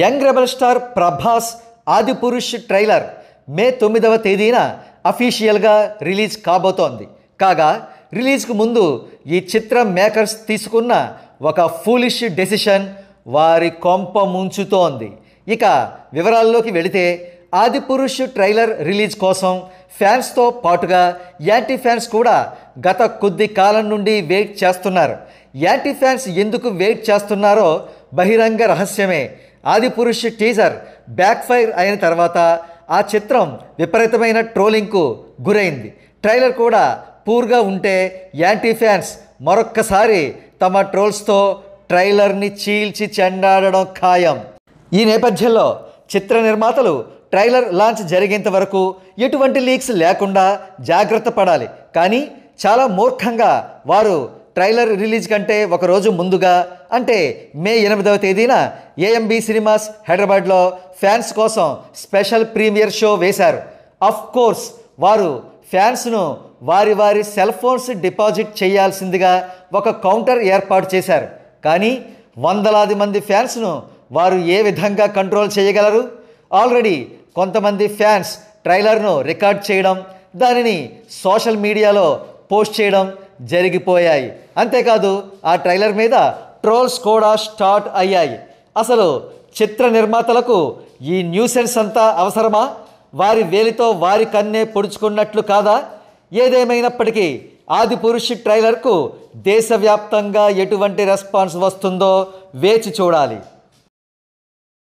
young rebel star Prabhas Adipurush trailer May తొమ్మిదవ తేదీన అఫీషియల్గా రిలీజ్ కాబోతోంది కాగా రిలీజ్కు ముందు ఈ చిత్రం మేకర్స్ తీసుకున్న ఒక ఫూలిష్ డెసిషన్ వారి కొంప ముంచుతోంది ఇక వివరాల్లోకి వెళితే ఆదిపురుష్ ట్రైలర్ రిలీజ్ కోసం ఫ్యాన్స్తో పాటుగా యాంటీ ఫ్యాన్స్ కూడా గత కొద్ది కాలం నుండి వెయిట్ చేస్తున్నారు యాంటీ ఫ్యాన్స్ ఎందుకు వెయిట్ చేస్తున్నారో బహిరంగ రహస్యమే ఆదిపురుష్ టీజర్ బ్యాక్ ఫైర్ అయిన తర్వాత ఆ చిత్రం విపరీతమైన ట్రోలింగ్కు గురైంది ట్రైలర్ కూడా పూర్గా ఉంటే యాంటీ ఫ్యాన్స్ మరొక్కసారి తమ ట్రోల్స్తో ట్రైలర్ని చీల్చి చెండాడడం ఖాయం ఈ నేపథ్యంలో చిత్ర నిర్మాతలు ట్రైలర్ లాంచ్ జరిగేంత వరకు ఎటువంటి లీక్స్ లేకుండా జాగ్రత్త పడాలి కానీ చాలా మూర్ఖంగా వారు ట్రైలర్ రిలీజ్ కంటే ఒకరోజు ముందుగా అంటే మే ఎనిమిదవ తేదీన ఏఎంబి సినిమాస్ హైదరాబాద్లో ఫ్యాన్స్ కోసం స్పెషల్ ప్రీమియర్ షో వేశారు అఫ్ కోర్స్ వారు ఫ్యాన్స్ను వారి వారి సెల్ ఫోన్స్ డిపాజిట్ చేయాల్సిందిగా ఒక కౌంటర్ ఏర్పాటు చేశారు కానీ వందలాది మంది ఫ్యాన్స్ను వారు ఏ విధంగా కంట్రోల్ చేయగలరు ఆల్రెడీ కొంతమంది ఫ్యాన్స్ ట్రైలర్ను రికార్డ్ చేయడం దానిని సోషల్ మీడియాలో పోస్ట్ చేయడం జరిగిపోయాయి అంతేకాదు ఆ ట్రైలర్ మీద ట్రోల్స్ కూడా స్టార్ట్ అయ్యాయి అసలు చిత్ర నిర్మాతలకు ఈ న్యూసెన్స్ అంతా అవసరమా వారి వేలితో వారి కన్నే పొడుచుకున్నట్లు కాదా ఏదేమైనప్పటికీ ఆది పురుషి ట్రైలర్కు దేశవ్యాప్తంగా ఎటువంటి రెస్పాన్స్ వస్తుందో వేచి చూడాలి